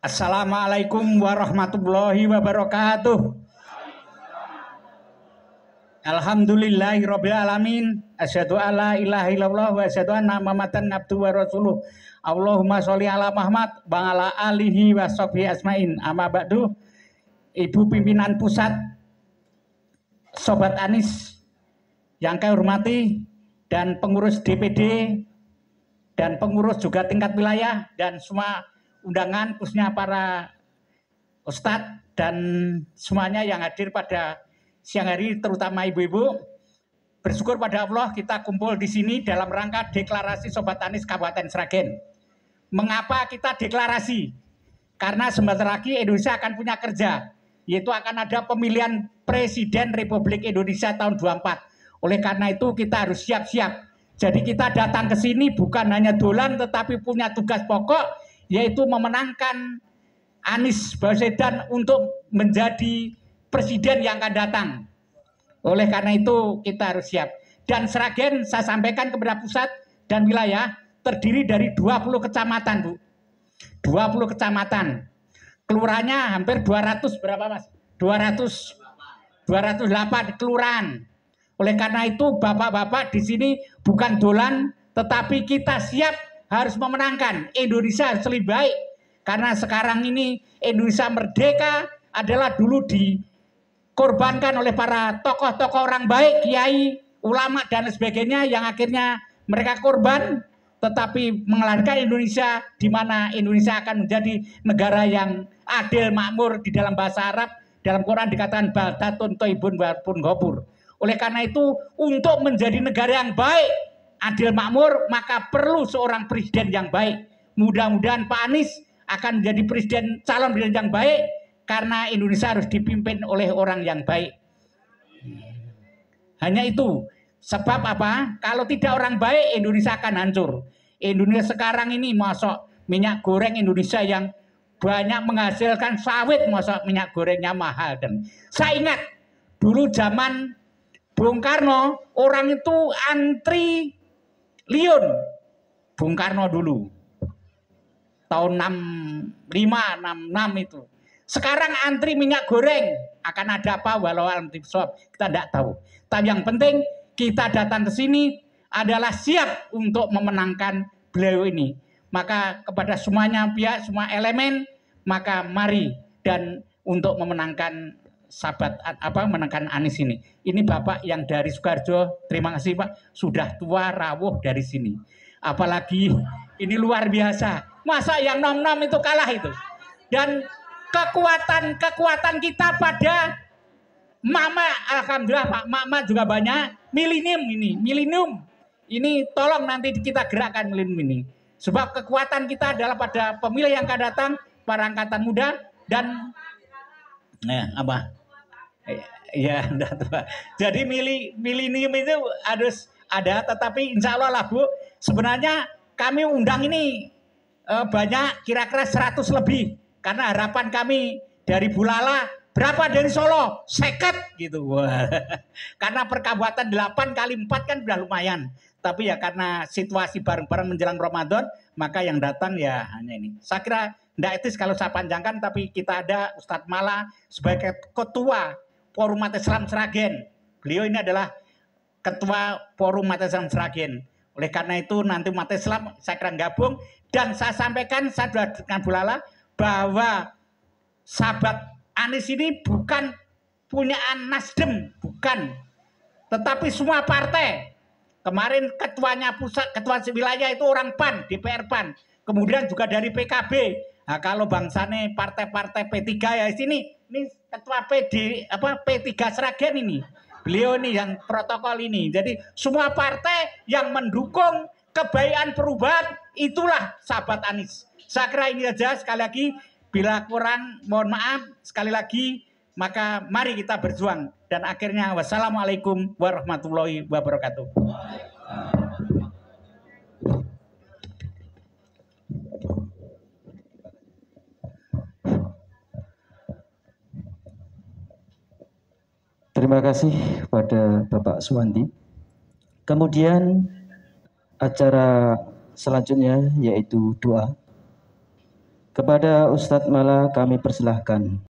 Assalamualaikum warahmatullahi wabarakatuh. Alhamdulillahi rabbil alamin. Asyhadu alla ilaha illallah wa asyhadu anna Muhammadan abduhu wa rasuluh. Allahumma sholli ala Muhammad wa ala alihi wa sahbihi asmain. Amma ba'du. Ibu pimpinan pusat Sobat Anis yang kami hormati dan pengurus DPD dan pengurus juga tingkat wilayah dan semua undangan khususnya para ustadz dan semuanya yang hadir pada siang hari terutama ibu-ibu. Bersyukur pada Allah kita kumpul di sini dalam rangka deklarasi Sobat Tanis Kabupaten Sragen. Mengapa kita deklarasi? Karena sebentar lagi Indonesia akan punya kerja, yaitu akan ada pemilihan Presiden Republik Indonesia tahun 24. Oleh karena itu kita harus siap-siap. Jadi kita datang ke sini bukan hanya dolan tetapi punya tugas pokok yaitu memenangkan Anies Baswedan untuk menjadi presiden yang akan datang. Oleh karena itu kita harus siap. Dan Seragen saya sampaikan kepada pusat dan wilayah terdiri dari 20 kecamatan, Bu. 20 kecamatan. Kelurahannya hampir 200 berapa, Mas? 200 208 kelurahan. Oleh karena itu Bapak-bapak di sini bukan dolan tetapi kita siap harus memenangkan Indonesia harus lebih baik karena sekarang ini Indonesia merdeka adalah dulu dikorbankan oleh para tokoh-tokoh orang baik, kiai, ulama dan sebagainya yang akhirnya mereka korban tetapi mengelarkan Indonesia di mana Indonesia akan menjadi negara yang adil makmur di dalam bahasa Arab dalam Quran dikatakan baldatun toibun pun gopur. oleh karena itu untuk menjadi negara yang baik adil makmur, maka perlu seorang presiden yang baik. Mudah-mudahan Pak Anies akan menjadi presiden calon presiden yang baik karena Indonesia harus dipimpin oleh orang yang baik. Hanya itu. Sebab apa? Kalau tidak orang baik, Indonesia akan hancur. Indonesia sekarang ini masuk minyak goreng Indonesia yang banyak menghasilkan sawit, masuk minyak gorengnya mahal. Dan saya ingat dulu zaman Bung Karno, orang itu antri Lyon, Bung Karno dulu. Tahun 65, 66 itu. Sekarang antri minyak goreng. Akan ada apa walau antri swab. Kita tidak tahu. Tapi yang penting kita datang ke sini adalah siap untuk memenangkan beliau ini. Maka kepada semuanya pihak, semua elemen, maka mari dan untuk memenangkan sahabat apa menekan Anies ini. Ini Bapak yang dari Sukarjo terima kasih Pak, sudah tua rawuh dari sini. Apalagi ini luar biasa. Masa yang nom-nom itu kalah itu. Dan kekuatan-kekuatan kita pada Mama, Alhamdulillah Pak, Mama juga banyak. Milenium ini, milenium. Ini tolong nanti kita gerakkan milenium ini. Sebab kekuatan kita adalah pada pemilih yang akan datang, para angkatan muda, dan... Nah, apa? Ya, Jadi mili, milenium itu harus ada, tetapi insya Allah lah Bu, sebenarnya kami undang ini eh, banyak kira-kira 100 lebih. Karena harapan kami dari Bulala berapa dari Solo? Seket gitu. bu, Karena perkabupaten 8 kali 4 kan sudah lumayan. Tapi ya karena situasi bareng-bareng menjelang Ramadan, maka yang datang ya hanya ini. Saya kira tidak etis kalau saya panjangkan, tapi kita ada Ustadz Mala sebagai ketua Forum Mata Islam Seragen. Beliau ini adalah ketua Forum Mata Islam Seragen. Oleh karena itu nanti umat Islam saya kira gabung dan saya sampaikan saya sudah dengan Lala bahwa sahabat Anies ini bukan punya Nasdem, bukan. Tetapi semua partai. Kemarin ketuanya pusat, ketua wilayah itu orang PAN, DPR PAN. Kemudian juga dari PKB, Nah, kalau bangsane partai-partai P3 ya di sini ini ketua PD apa P3 Sragen ini. Beliau nih yang protokol ini. Jadi semua partai yang mendukung kebaikan perubahan itulah sahabat Anies. Saya kira ini aja sekali lagi bila kurang mohon maaf sekali lagi maka mari kita berjuang dan akhirnya wassalamualaikum warahmatullahi wabarakatuh. terima kasih pada Bapak Suwandi. Kemudian acara selanjutnya yaitu doa. Kepada Ustadz Mala kami persilahkan.